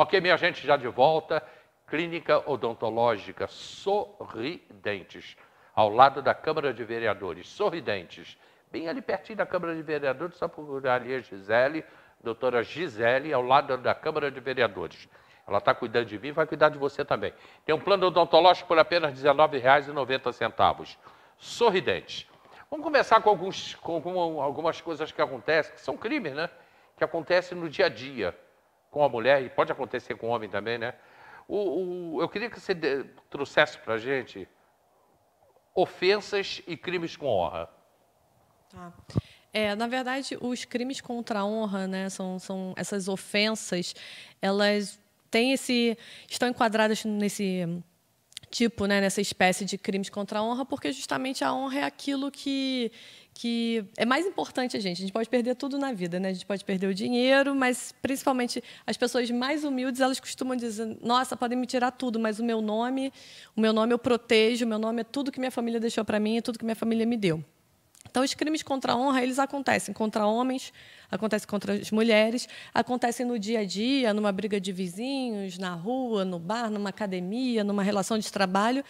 Ok, minha gente, já de volta. Clínica Odontológica Sorridentes, ao lado da Câmara de Vereadores. Sorridentes, bem ali pertinho da Câmara de Vereadores, só procurar ali a Gisele, doutora Gisele, ao lado da Câmara de Vereadores. Ela está cuidando de mim, vai cuidar de você também. Tem um plano odontológico por apenas R$19,90. Sorridentes. Vamos começar com, alguns, com algumas coisas que acontecem, que são crimes, né? Que acontecem no dia a dia com a mulher, e pode acontecer com o homem também, né? O, o eu queria que você de, trouxesse para a gente ofensas e crimes com honra. Tá. É, na verdade, os crimes contra a honra, né, são, são essas ofensas, elas têm esse, estão enquadradas nesse tipo, né, nessa espécie de crimes contra a honra, porque justamente a honra é aquilo que, que é mais importante a gente. A gente pode perder tudo na vida, né? A gente pode perder o dinheiro, mas principalmente as pessoas mais humildes, elas costumam dizer: "Nossa, podem me tirar tudo, mas o meu nome, o meu nome eu protejo, o meu nome é tudo que minha família deixou para mim, é tudo que minha família me deu". Então, os crimes contra a honra, eles acontecem contra homens, acontecem contra as mulheres, acontecem no dia a dia, numa briga de vizinhos, na rua, no bar, numa academia, numa relação de trabalho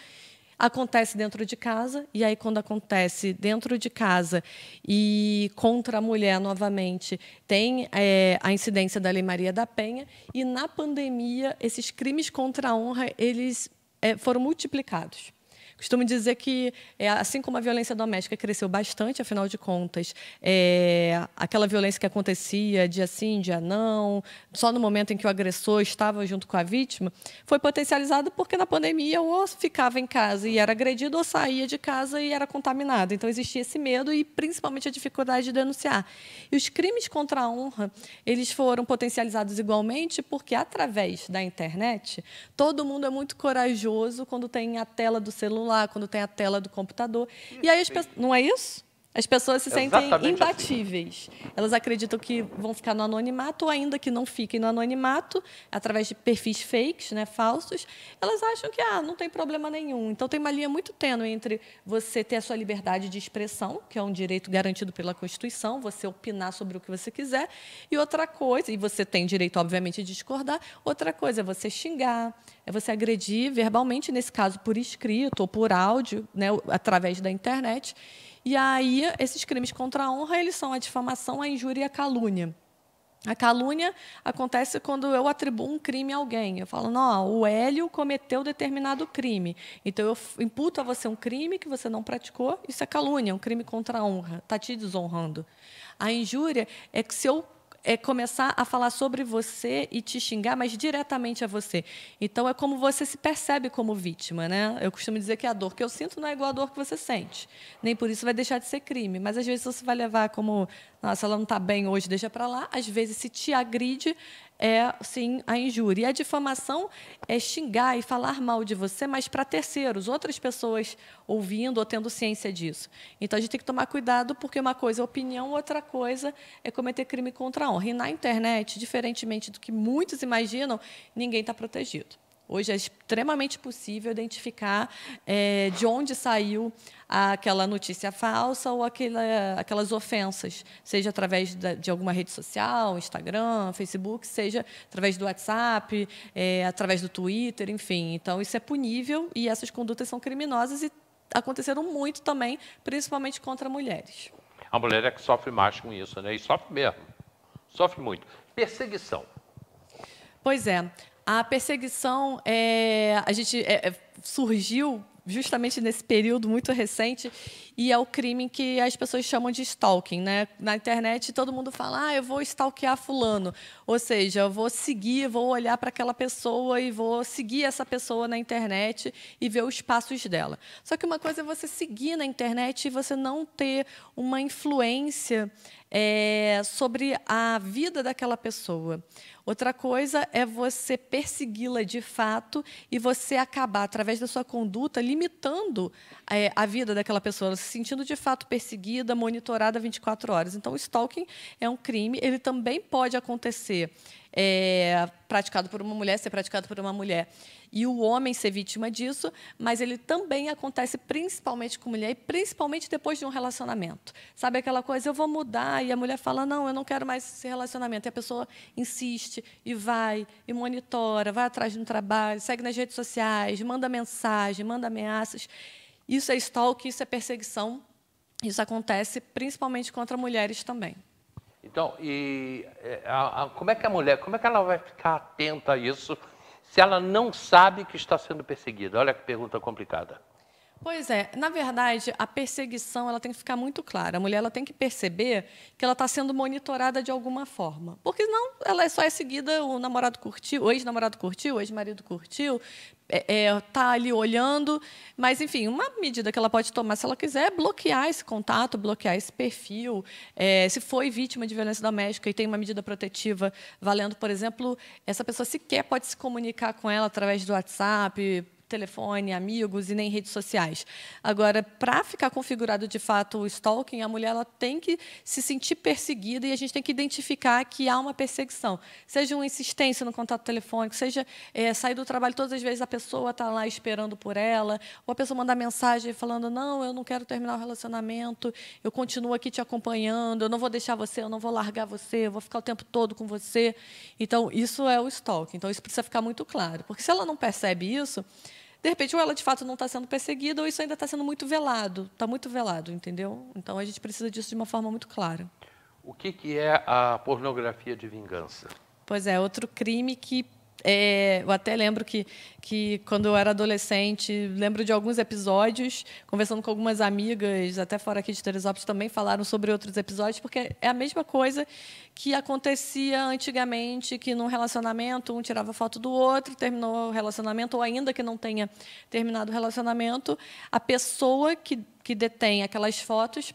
acontece dentro de casa, e aí, quando acontece dentro de casa e contra a mulher novamente, tem é, a incidência da Lei Maria da Penha, e na pandemia, esses crimes contra a honra eles é, foram multiplicados. Costumo dizer que, é, assim como a violência doméstica cresceu bastante, afinal de contas, é, aquela violência que acontecia dia sim, dia ah, não, só no momento em que o agressor estava junto com a vítima, foi potencializada porque na pandemia ou ficava em casa e era agredido ou saía de casa e era contaminado. Então existia esse medo e principalmente a dificuldade de denunciar. E os crimes contra a honra, eles foram potencializados igualmente porque através da internet, todo mundo é muito corajoso quando tem a tela do celular celular, quando tem a tela do computador. Hum, e aí as pessoas. Não é isso? As pessoas se sentem Exatamente assim. imbatíveis. Assim. Elas acreditam que vão ficar no anonimato, ou ainda que não fiquem no anonimato, através de perfis fakes, né, falsos, elas acham que ah, não tem problema nenhum. Então, tem uma linha muito tênue entre você ter a sua liberdade de expressão, que é um direito garantido pela Constituição, você opinar sobre o que você quiser, e outra coisa, e você tem direito, obviamente, de discordar, outra coisa é você xingar, é você agredir verbalmente, nesse caso, por escrito ou por áudio, né, através da internet. E aí, esses crimes contra a honra, eles são a difamação, a injúria e a calúnia. A calúnia acontece quando eu atribuo um crime a alguém. Eu falo, não, o Hélio cometeu determinado crime. Então, eu imputo a você um crime que você não praticou. Isso é calúnia, um crime contra a honra. Está te desonrando. A injúria é que se eu é começar a falar sobre você e te xingar, mas diretamente a você. Então é como você se percebe como vítima, né? Eu costumo dizer que a dor que eu sinto não é igual à dor que você sente. Nem por isso vai deixar de ser crime, mas às vezes você vai levar como, nossa, ela não está bem hoje, deixa para lá. Às vezes se te agride, é sim a injúria. E a difamação é xingar e falar mal de você, mas para terceiros, outras pessoas ouvindo ou tendo ciência disso. Então a gente tem que tomar cuidado, porque uma coisa é opinião, outra coisa é cometer crime contra a honra. E na internet, diferentemente do que muitos imaginam, ninguém está protegido. Hoje é extremamente possível identificar é, de onde saiu aquela notícia falsa ou aquela, aquelas ofensas, seja através da, de alguma rede social, Instagram, Facebook, seja através do WhatsApp, é, através do Twitter, enfim. Então, isso é punível e essas condutas são criminosas e aconteceram muito também, principalmente contra mulheres. A mulher é que sofre mais com isso, né? E sofre mesmo. Sofre muito. Perseguição. Pois é. A perseguição, é, a gente é, é, surgiu justamente nesse período muito recente e é o crime que as pessoas chamam de stalking, né? Na internet todo mundo fala: "Ah, eu vou stalkear fulano", ou seja, eu vou seguir, vou olhar para aquela pessoa e vou seguir essa pessoa na internet e ver os passos dela. Só que uma coisa é você seguir na internet e você não ter uma influência é, sobre a vida daquela pessoa. Outra coisa é você persegui-la de fato e você acabar, através da sua conduta, limitando é, a vida daquela pessoa, se sentindo de fato perseguida, monitorada 24 horas. Então, o stalking é um crime, ele também pode acontecer é, praticado por uma mulher ser praticado por uma mulher e o homem ser vítima disso, mas ele também acontece principalmente com mulher e principalmente depois de um relacionamento. Sabe aquela coisa, eu vou mudar e a mulher fala: "Não, eu não quero mais esse relacionamento". E a pessoa insiste e vai e monitora, vai atrás do trabalho, segue nas redes sociais, manda mensagem, manda ameaças. Isso é stalking, isso é perseguição. Isso acontece principalmente contra mulheres também. Então, e é, a, a, como é que a mulher, como é que ela vai ficar atenta a isso se ela não sabe que está sendo perseguida? Olha que pergunta complicada. Pois é, na verdade, a perseguição ela tem que ficar muito clara. A mulher ela tem que perceber que ela está sendo monitorada de alguma forma. Porque não, ela é só é seguida, o namorado curtiu, o ex-namorado curtiu, o ex-marido curtiu, é, é, tá ali olhando, mas enfim, uma medida que ela pode tomar se ela quiser é bloquear esse contato, bloquear esse perfil. É, se foi vítima de violência doméstica e tem uma medida protetiva valendo, por exemplo, essa pessoa sequer pode se comunicar com ela através do WhatsApp, telefone, amigos e nem redes sociais. Agora, para ficar configurado de fato o stalking, a mulher ela tem que se sentir perseguida e a gente tem que identificar que há uma perseguição. Seja uma insistência no contato telefônico, seja é, sair do trabalho todas as vezes a pessoa está lá esperando por ela, ou a pessoa mandar mensagem falando: não, eu não quero terminar o relacionamento, eu continuo aqui te acompanhando, eu não vou deixar você, eu não vou largar você, eu vou ficar o tempo todo com você. Então, isso é o stalking. Então, isso precisa ficar muito claro. Porque se ela não percebe isso, de repente, ou ela de fato não está sendo perseguida, ou isso ainda está sendo muito velado, está muito velado, entendeu? Então a gente precisa disso de uma forma muito clara. O que, que é a pornografia de vingança? Pois é, outro crime que é, eu até lembro que, que, quando eu era adolescente, lembro de alguns episódios, conversando com algumas amigas, até fora aqui de Teresópolis, também falaram sobre outros episódios, porque é a mesma coisa que acontecia antigamente, que num relacionamento, um tirava foto do outro, terminou o relacionamento, ou ainda que não tenha terminado o relacionamento, a pessoa que, que detém aquelas fotos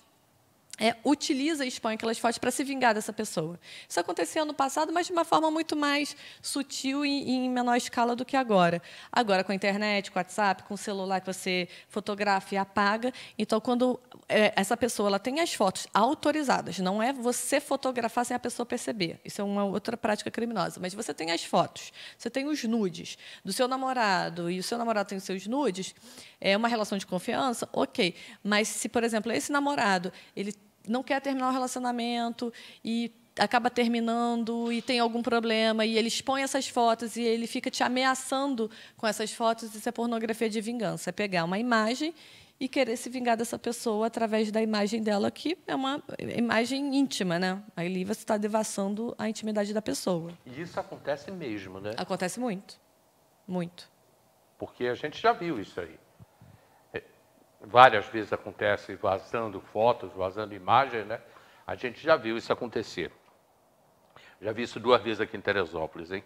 é, utiliza e expõe aquelas é fotos para se vingar dessa pessoa. Isso acontecia no passado, mas de uma forma muito mais sutil e, e, em menor escala do que agora. Agora, com a internet, com o WhatsApp, com o celular que você fotografa e apaga. Então, quando é, essa pessoa ela tem as fotos autorizadas, não é você fotografar sem a pessoa perceber. Isso é uma outra prática criminosa. Mas você tem as fotos, você tem os nudes do seu namorado e o seu namorado tem os seus nudes, é uma relação de confiança, ok. Mas se, por exemplo, esse namorado ele não quer terminar o relacionamento e acaba terminando e tem algum problema e ele expõe essas fotos e ele fica te ameaçando com essas fotos, isso é pornografia de vingança, é pegar uma imagem e querer se vingar dessa pessoa através da imagem dela, que é uma imagem íntima, né? Ali você está devassando a intimidade da pessoa. E isso acontece mesmo, né? Acontece muito. Muito. Porque a gente já viu isso aí várias vezes acontece vazando fotos, vazando imagens, né? A gente já viu isso acontecer. Já vi isso duas vezes aqui em Teresópolis, hein?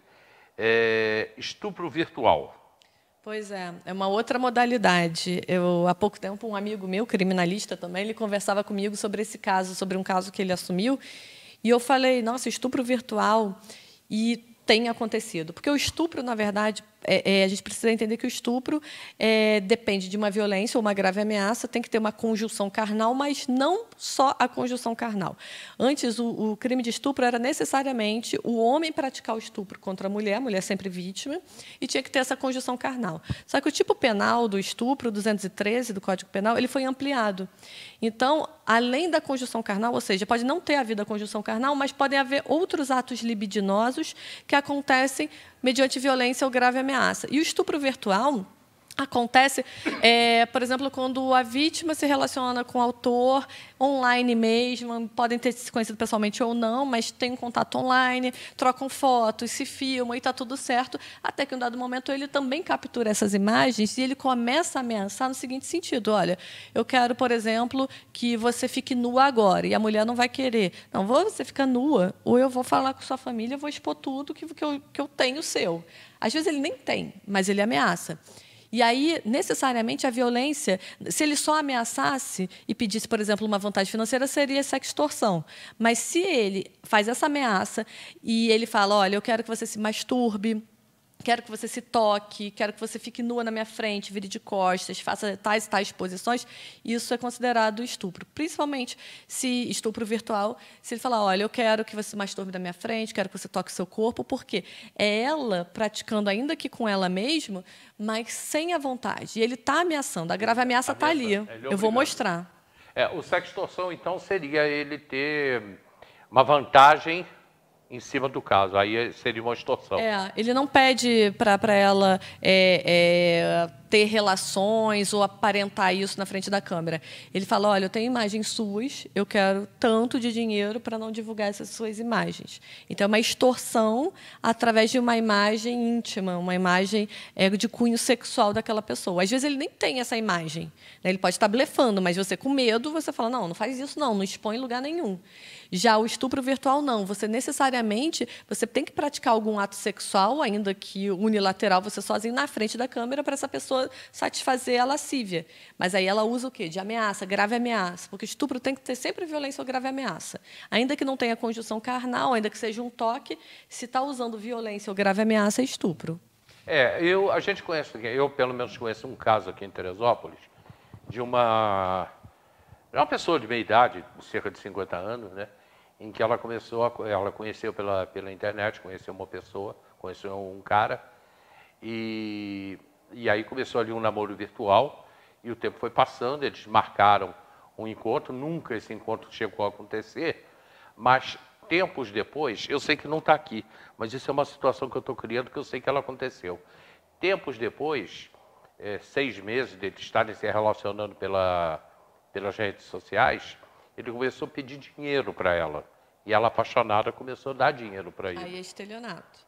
É, estupro virtual. Pois é, é uma outra modalidade. Eu há pouco tempo um amigo meu, criminalista também, ele conversava comigo sobre esse caso, sobre um caso que ele assumiu, e eu falei: "Nossa, estupro virtual". E tem acontecido, porque o estupro, na verdade, é, é, a gente precisa entender que o estupro é, depende de uma violência ou uma grave ameaça, tem que ter uma conjunção carnal, mas não só a conjunção carnal. Antes, o, o crime de estupro era necessariamente o homem praticar o estupro contra a mulher, a mulher sempre vítima, e tinha que ter essa conjunção carnal. Só que o tipo penal do estupro, 213 do Código Penal, ele foi ampliado. Então, além da conjunção carnal, ou seja, pode não ter havido a conjunção carnal, mas podem haver outros atos libidinosos que acontecem mediante violência ou grave ameaça. E o estupro virtual acontece, é, por exemplo, quando a vítima se relaciona com o autor online mesmo, podem ter se conhecido pessoalmente ou não, mas tem um contato online, trocam fotos, se filmam e está tudo certo, até que em um dado momento ele também captura essas imagens e ele começa a ameaçar no seguinte sentido: olha, eu quero, por exemplo, que você fique nua agora e a mulher não vai querer. Não, vou você ficar nua ou eu vou falar com sua família, vou expor tudo que, que, eu, que eu tenho seu. Às vezes ele nem tem, mas ele ameaça. E aí, necessariamente, a violência, se ele só ameaçasse e pedisse, por exemplo, uma vantagem financeira, seria extorsão. Mas se ele faz essa ameaça e ele fala: olha, eu quero que você se masturbe, quero que você se toque, quero que você fique nua na minha frente, vire de costas, faça tais e tais posições, isso é considerado estupro. Principalmente se estupro virtual, se ele falar, olha, eu quero que você masturbe na minha frente, quero que você toque o seu corpo, porque é ela praticando, ainda que com ela mesma, mas sem a vontade. E ele está ameaçando, a grave ameaça está ali. É eu vou mostrar. É, o sextorção, então, seria ele ter uma vantagem em cima do caso. Aí seria uma extorsão. É, ele não pede para ela. É, é ter relações ou aparentar isso na frente da câmera. Ele fala: olha, eu tenho imagens suas, eu quero tanto de dinheiro para não divulgar essas suas imagens. Então, é uma extorsão através de uma imagem íntima, uma imagem é, de cunho sexual daquela pessoa. Às vezes ele nem tem essa imagem, né? ele pode estar blefando, mas você com medo, você fala: não, não faz isso, não, não expõe em lugar nenhum. Já o estupro virtual, não. Você necessariamente você tem que praticar algum ato sexual, ainda que unilateral, você sozinho, na frente da câmera, para essa pessoa satisfazer a lascívia. Mas aí ela usa o quê? De ameaça, grave ameaça. Porque estupro tem que ter sempre violência ou grave ameaça. Ainda que não tenha conjunção carnal, ainda que seja um toque, se está usando violência ou grave ameaça, é estupro. É, eu, a gente conhece, eu pelo menos conheço um caso aqui em Teresópolis, de uma, de uma pessoa de meia idade, cerca de 50 anos, né? em que ela começou, a, ela conheceu pela, pela internet, conheceu uma pessoa, conheceu um cara, e e aí começou ali um namoro virtual e o tempo foi passando, eles marcaram um encontro, nunca esse encontro chegou a acontecer, mas tempos depois, eu sei que não está aqui, mas isso é uma situação que eu estou criando que eu sei que ela aconteceu. Tempos depois, é, seis meses deles estarem se relacionando pela, pelas redes sociais, ele começou a pedir dinheiro para ela. E ela, apaixonada, começou a dar dinheiro para ele. Aí é estelionato.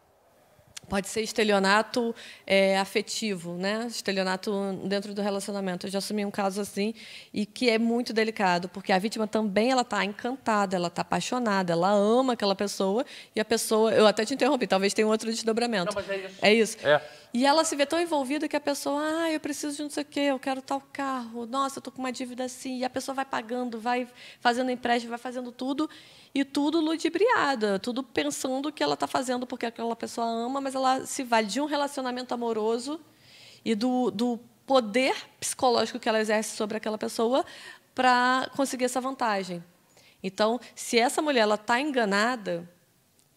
Pode ser estelionato é, afetivo, né? estelionato dentro do relacionamento. Eu já assumi um caso assim e que é muito delicado, porque a vítima também ela está encantada, ela está apaixonada, ela ama aquela pessoa e a pessoa... Eu até te interrompi, talvez tenha um outro desdobramento. Não, mas é isso. É isso. É. E ela se vê tão envolvida que a pessoa, ah, eu preciso de não sei o quê, eu quero tal carro, nossa, eu estou com uma dívida assim. E a pessoa vai pagando, vai fazendo empréstimo, vai fazendo tudo, e tudo ludibriada, tudo pensando que ela está fazendo porque aquela pessoa ama, mas ela se vale de um relacionamento amoroso e do, do poder psicológico que ela exerce sobre aquela pessoa para conseguir essa vantagem. Então, se essa mulher está enganada,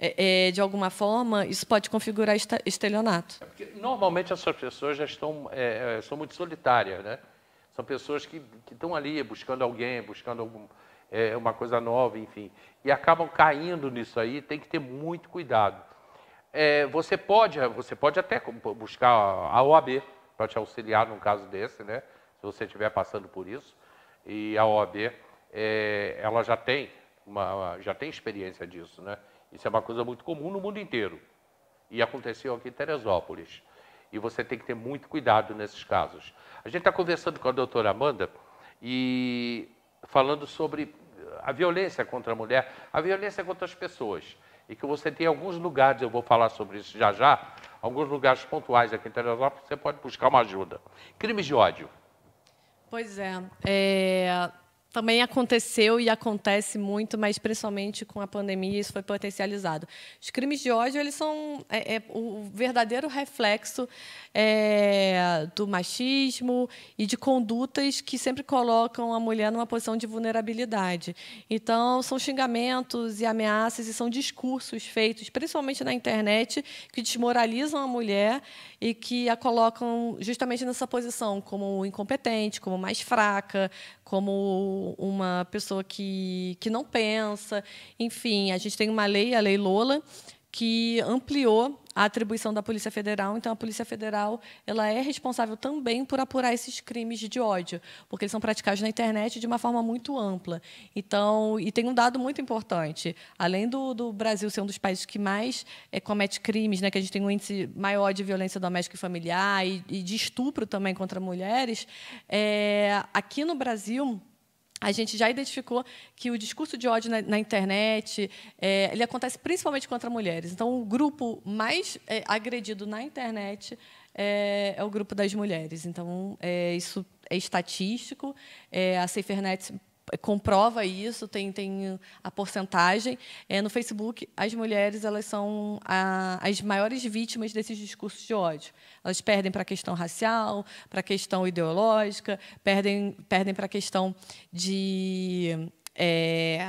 é, é, de alguma forma, isso pode configurar estelionato. É porque, normalmente essas pessoas já estão é, é, são muito solitárias, né? São pessoas que, que estão ali buscando alguém, buscando algum, é, uma coisa nova, enfim, e acabam caindo nisso aí. Tem que ter muito cuidado. você pode, você pode até buscar a OAB para te auxiliar num caso desse, né? Se você estiver passando por isso, e a OAB ela já tem uma, já tem experiência disso, né? Isso é uma coisa muito comum no mundo inteiro. E aconteceu aqui em Teresópolis. E você tem que ter muito cuidado nesses casos. A gente está conversando com a doutora Amanda e falando sobre a violência contra a mulher, a violência contra as pessoas. E que você tem alguns lugares, eu vou falar sobre isso já já, alguns lugares pontuais aqui em Teresópolis, você pode buscar uma ajuda. Crimes de ódio. Pois é. é também aconteceu e acontece muito, mas principalmente com a pandemia isso foi potencializado. Os crimes de ódio eles são é, é, o verdadeiro reflexo é, do machismo e de condutas que sempre colocam a mulher numa posição de vulnerabilidade. Então são xingamentos e ameaças e são discursos feitos, principalmente na internet, que desmoralizam a mulher e que a colocam justamente nessa posição como incompetente, como mais fraca, como uma pessoa que, que não pensa. Enfim, a gente tem uma lei, a Lei Lola, que ampliou a atribuição da Polícia Federal. Então, a Polícia Federal ela é responsável também por apurar esses crimes de ódio, porque eles são praticados na internet de uma forma muito ampla. Então, e tem um dado muito importante. Além do, do Brasil ser um dos países que mais é, comete crimes, né, que a gente tem um índice maior de violência doméstica e familiar e, e de estupro também contra mulheres, é, aqui no Brasil a gente já identificou que o discurso de ódio na, na internet é, ele acontece principalmente contra mulheres. Então, o grupo mais é, agredido na internet é, é, o grupo das mulheres. Então, é, isso é estatístico. É, a SaferNet comprova isso, tem, tem a porcentagem. É, no Facebook, as mulheres elas são a, as maiores vítimas desses discursos de ódio. Elas perdem para a questão racial, para a questão ideológica, perdem, perdem para a questão de, é,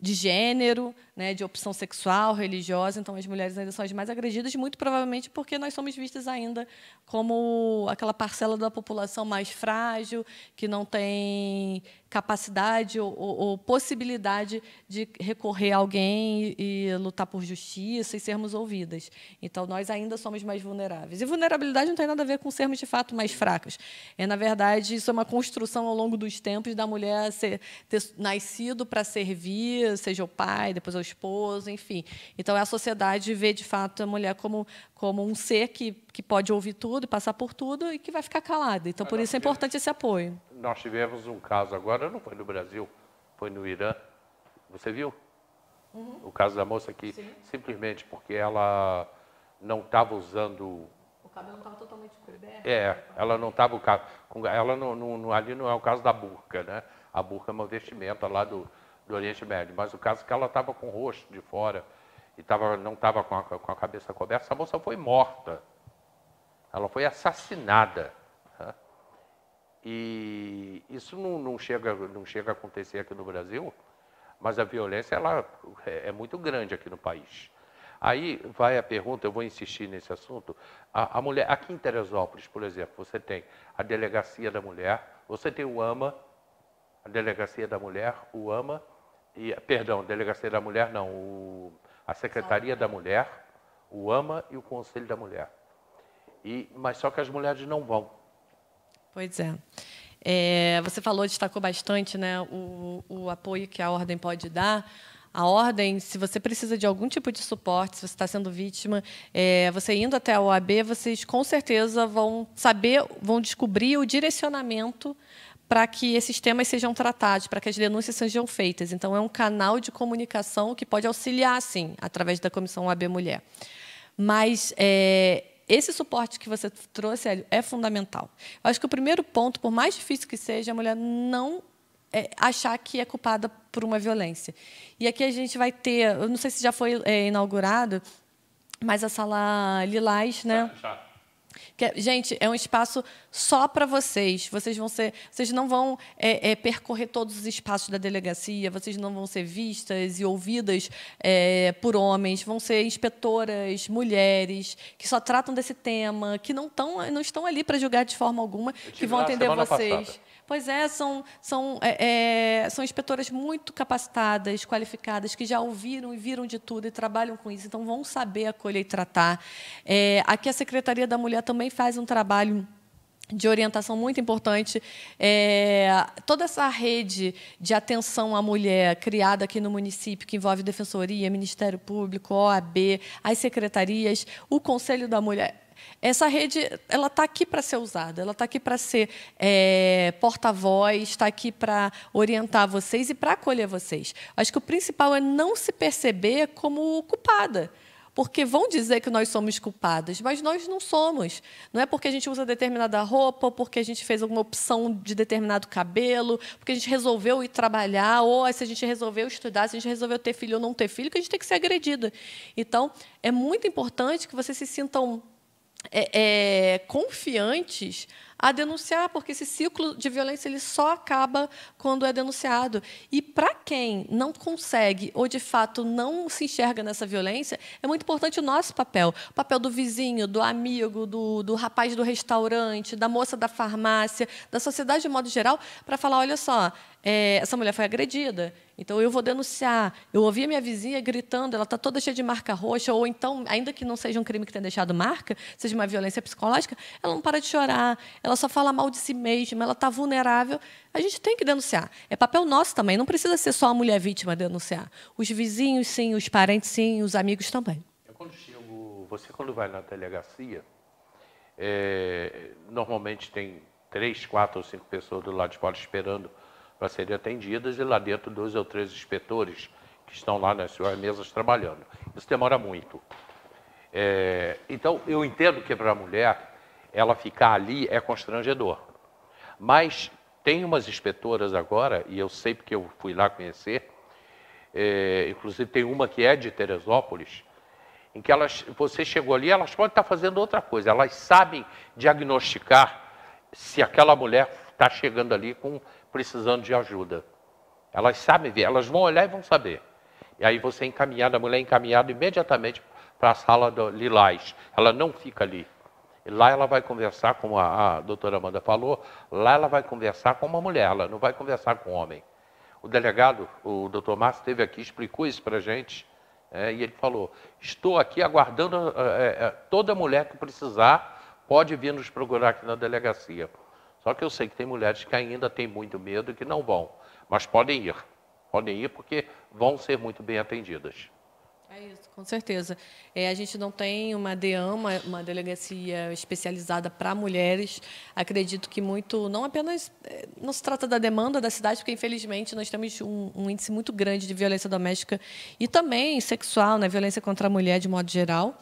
de gênero, né, de opção sexual, religiosa. Então, as mulheres ainda são as mais agredidas, muito provavelmente porque nós somos vistas ainda como aquela parcela da população mais frágil, que não tem capacidade ou, ou, ou possibilidade de recorrer a alguém e, e lutar por justiça e sermos ouvidas. Então, nós ainda somos mais vulneráveis. E vulnerabilidade não tem nada a ver com sermos, de fato, mais fracas. É, na verdade, isso é uma construção ao longo dos tempos da mulher ser, ter nascido para servir, seja o pai, depois ou esposo, enfim. Então, é a sociedade vê, de fato, a mulher como, como um ser que, que pode ouvir tudo, passar por tudo e que vai ficar calada. Então, por isso é importante esse apoio. Nós tivemos um caso agora, não foi no Brasil, foi no Irã. Você viu? Uhum. O caso da moça que Sim. simplesmente porque ela não estava usando o cabelo estava totalmente coberto. É, ela não estava com ela não, não, ali não é o caso da burca, né? A burca é uma vestimenta lá do do Oriente Médio, mas o caso é que ela estava com o rosto de fora e tava, não estava com, com, a cabeça coberta, essa moça foi morta. Ela foi assassinada. Tá? E isso não, não, chega, não chega a acontecer aqui no Brasil, mas a violência ela é, é muito grande aqui no país. Aí vai a pergunta, eu vou insistir nesse assunto. A, a, mulher, aqui em Teresópolis, por exemplo, você tem a delegacia da mulher, você tem o AMA, a delegacia da mulher, o AMA, e, perdão, Delegacia da Mulher não, o, a Secretaria da Mulher, o AMA e o Conselho da Mulher. E, mas só que as mulheres não vão. Pois é. é você falou, destacou bastante né, o, o apoio que a ordem pode dar. A ordem, se você precisa de algum tipo de suporte, se você está sendo vítima, é, você indo até a OAB, vocês com certeza vão saber, vão descobrir o direcionamento para que esses temas sejam tratados, para que as denúncias sejam feitas. Então, é um canal de comunicação que pode auxiliar, sim, através da Comissão AB Mulher. Mas é, esse suporte que você trouxe, Hélio, é fundamental. Eu acho que o primeiro ponto, por mais difícil que seja, a mulher não é, achar que é culpada por uma violência. E aqui a gente vai ter, eu não sei se já foi é, inaugurado, mas a sala Lilás, né? Já, já. Que, é, gente, é um espaço só para vocês. Vocês vão ser, vocês não vão é, é, percorrer todos os espaços da delegacia. Vocês não vão ser vistas e ouvidas é, por homens. Vão ser inspetoras, mulheres que só tratam desse tema, que não, tão, não estão ali para julgar de forma alguma, que vão atender vocês. Passada. Pois é, são, são, é, é, são inspetoras muito capacitadas, qualificadas, que já ouviram e viram de tudo e trabalham com isso, então vão saber acolher e tratar. É, aqui a Secretaria da Mulher também faz um trabalho de orientação muito importante. É, toda essa rede de atenção à mulher criada aqui no município, que envolve Defensoria, Ministério Público, OAB, as secretarias, o Conselho da Mulher essa rede, ela está aqui para ser usada, ela está aqui para ser é, porta-voz, está aqui para orientar vocês e para acolher vocês. Acho que o principal é não se perceber como culpada porque vão dizer que nós somos culpadas, mas nós não somos. Não é porque a gente usa determinada roupa, porque a gente fez alguma opção de determinado cabelo, porque a gente resolveu ir trabalhar, ou se a gente resolveu estudar, se a gente resolveu ter filho ou não ter filho, que a gente tem que ser agredida. Então, é muito importante que vocês se sintam é, é, confiantes a denunciar, porque esse ciclo de violência ele só acaba quando é denunciado. E para quem não consegue ou de fato não se enxerga nessa violência, é muito importante o nosso papel, o papel do vizinho, do amigo, do, do rapaz do restaurante, da moça da farmácia, da sociedade de modo geral, para falar, olha só, é, essa mulher foi agredida, então eu vou denunciar. Eu ouvi a minha vizinha gritando, ela está toda cheia de marca roxa, ou então, ainda que não seja um crime que tenha deixado marca, seja uma violência psicológica, ela não para de chorar, ela só fala mal de si mesma, ela está vulnerável. A gente tem que denunciar. É papel nosso também, não precisa ser só a mulher vítima denunciar. Os vizinhos, sim, os parentes, sim, os amigos também. Eu quando chego, você quando vai na delegacia, é, normalmente tem três, quatro ou cinco pessoas do lado de fora esperando para serem atendidas e lá dentro dois ou três inspetores que estão lá nas suas mesas trabalhando. Isso demora muito. É, então, eu entendo que para a mulher ela ficar ali é constrangedor. Mas tem umas inspetoras agora, e eu sei porque eu fui lá conhecer, é, inclusive tem uma que é de Teresópolis, em que elas, você chegou ali, elas podem estar fazendo outra coisa, elas sabem diagnosticar se aquela mulher está chegando ali com precisando de ajuda. Elas sabem ver, elas vão olhar e vão saber. E aí você é encaminhada, a mulher é encaminhada imediatamente para a sala do Lilás. Ela não fica ali. Lá ela vai conversar, como a, a doutora Amanda falou, lá ela vai conversar com uma mulher, ela não vai conversar com um homem. O delegado, o doutor Márcio, esteve aqui, explicou isso para a gente, é, e ele falou: Estou aqui aguardando é, é, toda mulher que precisar, pode vir nos procurar aqui na delegacia. Só que eu sei que tem mulheres que ainda têm muito medo e que não vão, mas podem ir. Podem ir porque vão ser muito bem atendidas com certeza. É, a gente não tem uma DEAM, uma, uma delegacia especializada para mulheres. Acredito que muito, não apenas, é, não se trata da demanda da cidade, porque infelizmente nós temos um, um índice muito grande de violência doméstica e também sexual, né, violência contra a mulher de modo geral.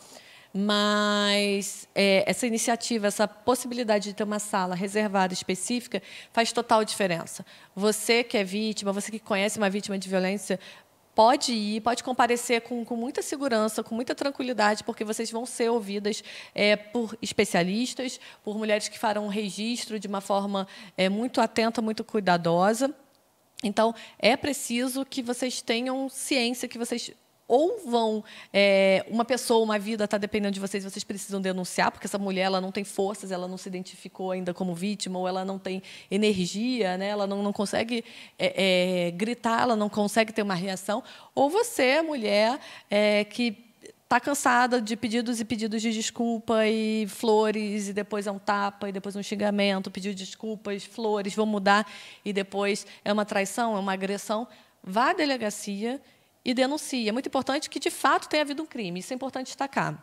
Mas é, essa iniciativa, essa possibilidade de ter uma sala reservada específica faz total diferença. Você que é vítima, você que conhece uma vítima de violência, pode ir, pode comparecer com, com muita segurança, com muita tranquilidade, porque vocês vão ser ouvidas é, por especialistas, por mulheres que farão um registro de uma forma é, muito atenta, muito cuidadosa. Então, é preciso que vocês tenham ciência, que vocês ou vão é, uma pessoa, uma vida está dependendo de vocês, vocês precisam denunciar porque essa mulher ela não tem forças, ela não se identificou ainda como vítima ou ela não tem energia, né? Ela não, não consegue é, é, gritar, ela não consegue ter uma reação. Ou você, mulher, é, que está cansada de pedidos e pedidos de desculpa e flores e depois é um tapa e depois um xingamento, pediu desculpas, flores, vou mudar e depois é uma traição, é uma agressão, vá à delegacia e denuncia. É muito importante que, de fato, tenha havido um crime. Isso é importante destacar.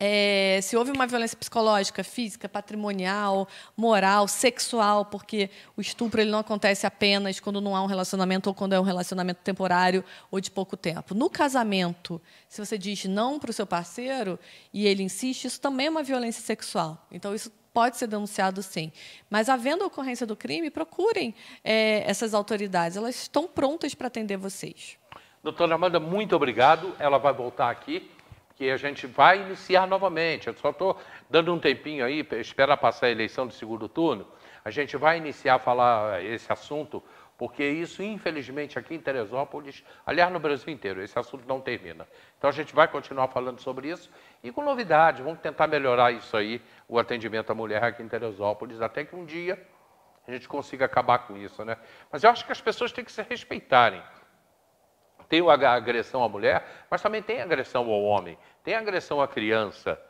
É, se houve uma violência psicológica, física, patrimonial, moral, sexual, porque o estupro ele não acontece apenas quando não há um relacionamento ou quando é um relacionamento temporário ou de pouco tempo. No casamento, se você diz não para o seu parceiro e ele insiste, isso também é uma violência sexual. Então, isso pode ser denunciado sim. Mas, havendo ocorrência do crime, procurem é, essas autoridades, elas estão prontas para atender vocês. Doutora Amanda, muito obrigado. Ela vai voltar aqui, que a gente vai iniciar novamente. Eu só estou dando um tempinho aí, espera passar a eleição do segundo turno. A gente vai iniciar a falar esse assunto, porque isso, infelizmente, aqui em Teresópolis, aliás, no Brasil inteiro, esse assunto não termina. Então, a gente vai continuar falando sobre isso e com novidades. Vamos tentar melhorar isso aí, o atendimento à mulher aqui em Teresópolis, até que um dia a gente consiga acabar com isso, né? Mas eu acho que as pessoas têm que se respeitarem tem a agressão à mulher, mas também tem agressão ao homem, tem agressão à criança.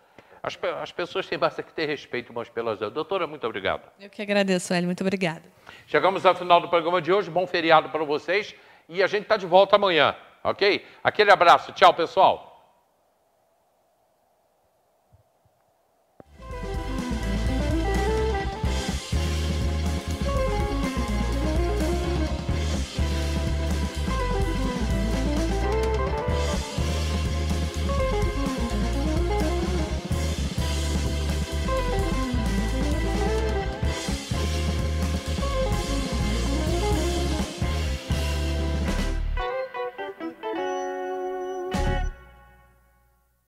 As, as pessoas têm basta que ter respeito umas pelas outras. Doutora, muito obrigado. Eu que agradeço, Hélio. Muito obrigada. Chegamos ao final do programa de hoje. Bom feriado para vocês. E a gente está de volta amanhã, ok? Aquele abraço. Tchau, pessoal.